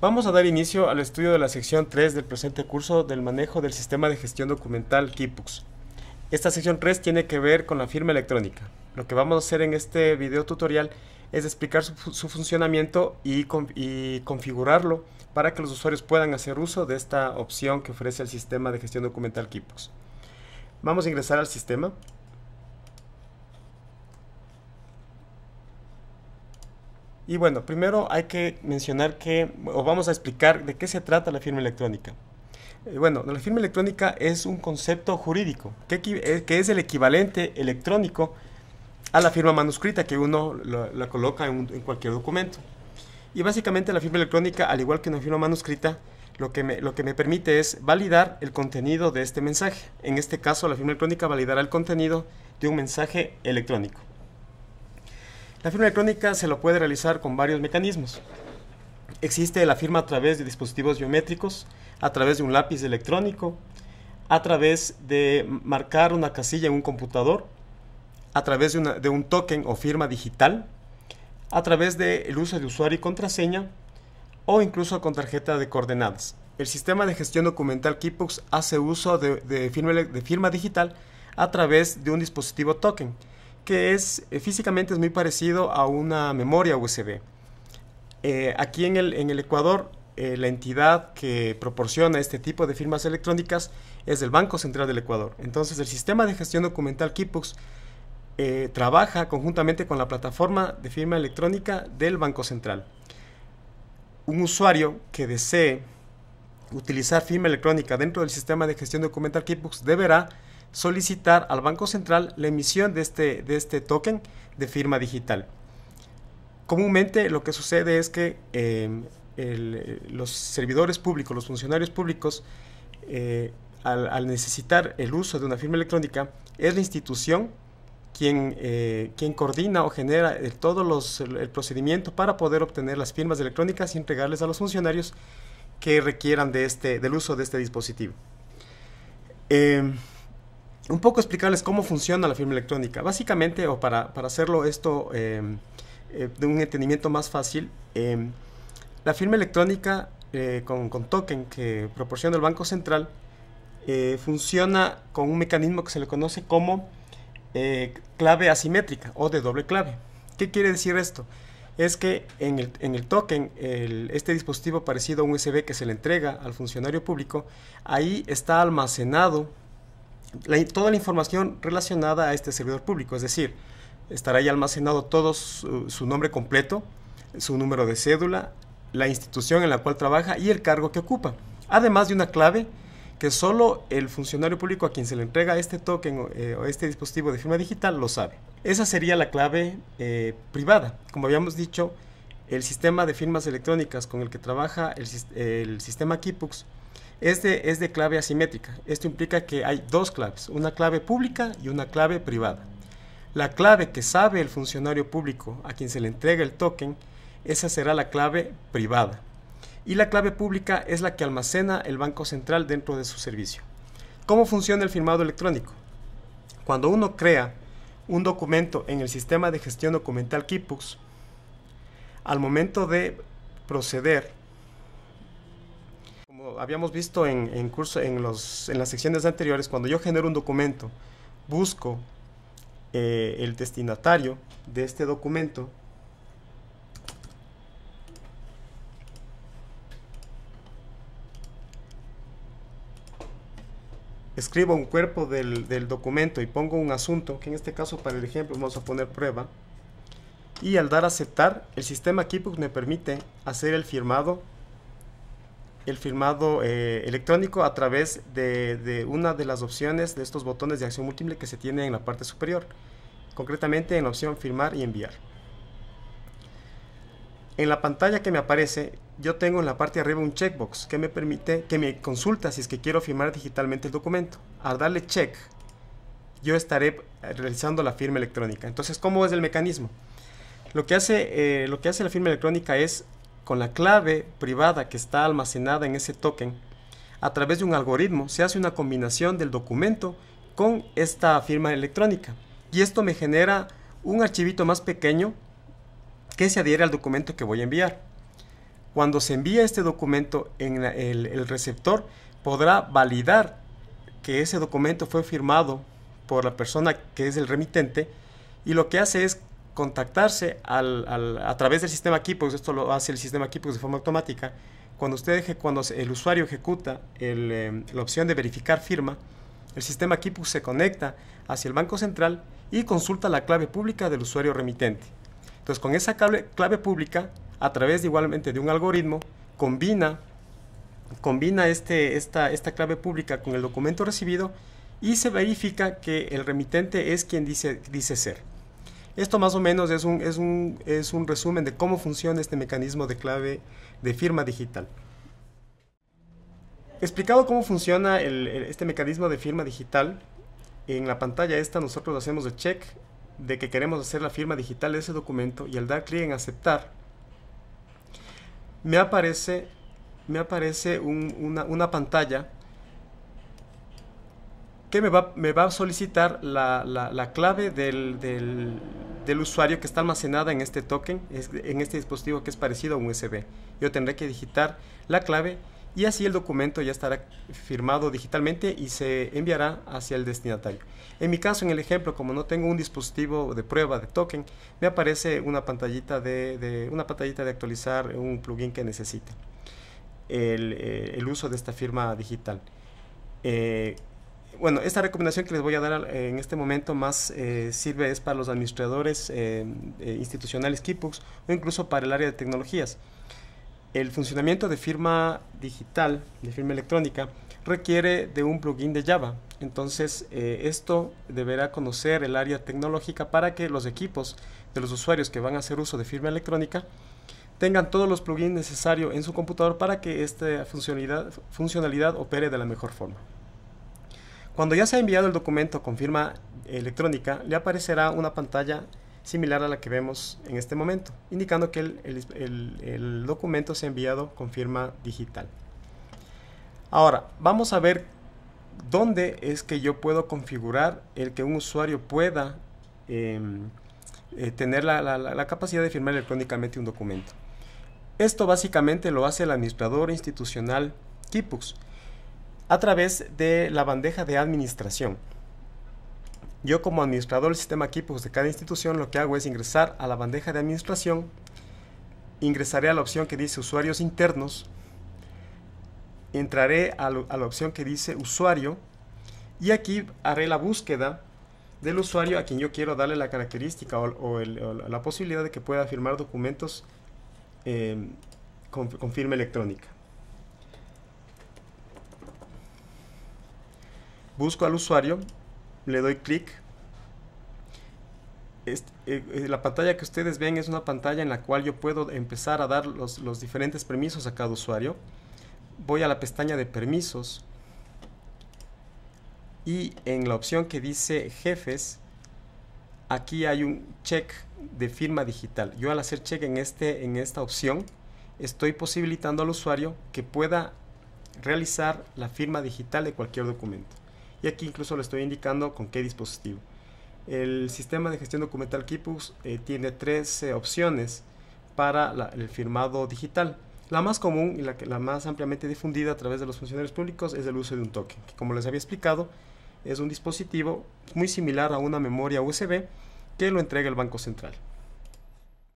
Vamos a dar inicio al estudio de la sección 3 del presente curso del manejo del sistema de gestión documental KIPUX. Esta sección 3 tiene que ver con la firma electrónica. Lo que vamos a hacer en este video tutorial es explicar su, funcionamiento y, configurarlo para que los usuarios puedan hacer uso de esta opción que ofrece el sistema de gestión documental KIPUX. Vamos a ingresar al sistema. Y bueno, primero hay que mencionar que, o vamos a explicar de qué se trata la firma electrónica. Eh, bueno, la firma electrónica es un concepto jurídico, eh, que, es el equivalente electrónico a la firma manuscrita que uno la, coloca en, cualquier documento. Y básicamente la firma electrónica, al igual que una firma manuscrita, lo que, lo que me permite es validar el contenido de este mensaje. En este caso, la firma electrónica validará el contenido de un mensaje electrónico. La firma electrónica se lo puede realizar con varios mecanismos. Existe la firma a través de dispositivos biométricos, a través de un lápiz electrónico, a través de marcar una casilla en un computador, a través de, un token o firma digital, a través del uso de usuario y contraseña o incluso con tarjeta de coordenadas. El sistema de gestión documental Keepux hace uso de, de firma digital a través de un dispositivo token es eh, físicamente es muy parecido a una memoria USB. Eh, aquí en el, Ecuador, eh, la entidad que proporciona este tipo de firmas electrónicas es el Banco Central del Ecuador. Entonces, el sistema de gestión documental Kipux trabaja conjuntamente con la plataforma de firma electrónica del Banco Central. Un usuario que desee utilizar firma electrónica dentro del sistema de gestión documental Kipux deberá solicitar al Banco Central la emisión de este, de este token de firma digital. Comúnmente lo que sucede es que em, los servidores públicos, los funcionarios públicos, eh, al, necesitar el uso de una firma electrónica, es la institución quien, eh, quien coordina o genera todo el, procedimiento para poder obtener las firmas electrónicas y entregarles a los funcionarios que requieran de este, del uso de este dispositivo. Em, un poco explicarles cómo funciona la firma electrónica. Básicamente, o para, hacerlo esto em, eh, de un entendimiento más fácil, em, la firma electrónica eh, con, token que proporciona el Banco Central eh, funciona con un mecanismo que se le conoce como clave asimétrica o de doble clave. ¿Qué quiere decir esto? Es que en el, token, este dispositivo parecido a un USB que se le entrega al funcionario público, ahí está almacenado toda la información relacionada a este servidor público, es decir, estará ahí almacenado todo su, nombre completo, su número de cédula, la institución en la cual trabaja y el cargo que ocupa, además de una clave que solo el funcionario público a quien se le entrega este token o eh, este dispositivo de firma digital lo sabe. Esa sería la clave eh, privada. Como habíamos dicho, el sistema de firmas electrónicas con el que trabaja el, el sistema Kipux es de, es de clave asimétrica. Esto implica que hay dos claves, una clave pública y una clave privada. La clave que sabe el funcionario público a quien se le entrega el token, esa será la clave privada. Y la clave pública es la que almacena el Banco Central dentro de su servicio. ¿Cómo funciona el firmado electrónico? Cuando uno crea un documento en el sistema de gestión documental Kipux, al momento de proceder habíamos visto en, curso, en, las secciones anteriores, cuando yo genero un documento, busco eh, el destinatario de este documento, escribo un cuerpo del, documento y pongo un asunto, que en este caso para el ejemplo vamos a poner prueba, y al dar aceptar, el sistema Keybook me permite hacer el firmado el firmado eh, electrónico a través de, una de las opciones de estos botones de acción múltiple que se tiene en la parte superior, concretamente en la opción firmar y enviar. En la pantalla que me aparece, yo tengo en la parte de arriba un checkbox que me permite que me consulta si es que quiero firmar digitalmente el documento. Al darle check, yo estaré eh, realizando la firma electrónica. Entonces, ¿cómo es el mecanismo? Lo que hace, eh, lo que hace la firma electrónica es con la clave privada que está almacenada en ese token, a través de un algoritmo se hace una combinación del documento con esta firma electrónica. Y esto me genera un archivito más pequeño que se adhiere al documento que voy a enviar. Cuando se envía este documento en el, el receptor, podrá validar que ese documento fue firmado por la persona que es el remitente y lo que hace es contactarse a través del sistema Kipus, esto lo hace el sistema Kipus de forma automática, cuando, usted, cuando el usuario ejecuta em, la opción de verificar firma, el sistema Kipus se conecta hacia el Banco Central y consulta la clave pública del usuario remitente. Entonces, con esa clave, clave pública, a través igualmente de un algoritmo, combina, combina este, esta, esta clave pública con el documento recibido y se verifica que el remitente es quien dice, dice ser. Esto más o menos es un, es un, resumen de cómo funciona este mecanismo de clave de firma digital. Explicado cómo funciona este mecanismo de firma digital, en la pantalla esta nosotros hacemos el check de que queremos hacer la firma digital de ese documento y al dar clic en aceptar, me aparece, me aparece una, pantalla que me va, me va a solicitar la, clave del, del usuario que está almacenada en este token, en este dispositivo que es parecido a un USB. Yo tendré que digitar la clave y así el documento ya estará firmado digitalmente y se enviará hacia el destinatario. En mi caso, en el ejemplo, como no tengo un dispositivo de prueba de token, me aparece una pantallita de, una pantallita de actualizar un plugin que necesite el, eh, uso de esta firma digital. Eh, bueno, esta recomendación que les voy a dar en este momento más eh, sirve es para los administradores eh, eh, institucionales KIPUX o incluso para el área de tecnologías. El funcionamiento de firma digital, de firma electrónica, requiere de un plugin de Java. Entonces, esto deberá conocer el área tecnológica para que los equipos de los usuarios que van a hacer uso de firma electrónica tengan todos los plugins necesarios en su computador para que esta funcionalidad opere de la mejor forma. Cuando ya se ha enviado el documento con firma electrónica, le aparecerá una pantalla similar a la que vemos en este momento, indicando que el, documento se ha enviado con firma digital. Ahora, vamos a ver dónde es que yo puedo configurar el que un usuario pueda em, eh, tener la, la, capacidad de firmar electrónicamente un documento. Esto básicamente lo hace el administrador institucional Kipux a través de la bandeja de administración. Yo como administrador del sistema equipos pues, de cada institución lo que hago es ingresar a la bandeja de administración, ingresaré a la opción que dice usuarios internos, entraré a, la opción que dice usuario y aquí haré la búsqueda del usuario a quien yo quiero darle la característica o, la posibilidad de que pueda firmar documentos eh, con firma electrónica. busco al usuario, le doy clic. Eh, eh, la pantalla que ustedes ven es una pantalla en la cual yo puedo empezar a dar los, diferentes permisos a cada usuario. Voy a la pestaña de permisos y en la opción que dice jefes, aquí hay un check de firma digital. Yo al hacer check en, este, en esta opción, estoy posibilitando al usuario que pueda realizar la firma digital de cualquier documento y aquí incluso le estoy indicando con qué dispositivo. El sistema de gestión documental Kipux eh, tiene tres opciones para el firmado digital. La más común y la, la más ampliamente difundida a través de los funcionarios públicos es el uso de un token, que como les había explicado, es un dispositivo muy similar a una memoria USB que lo entrega el Banco Central.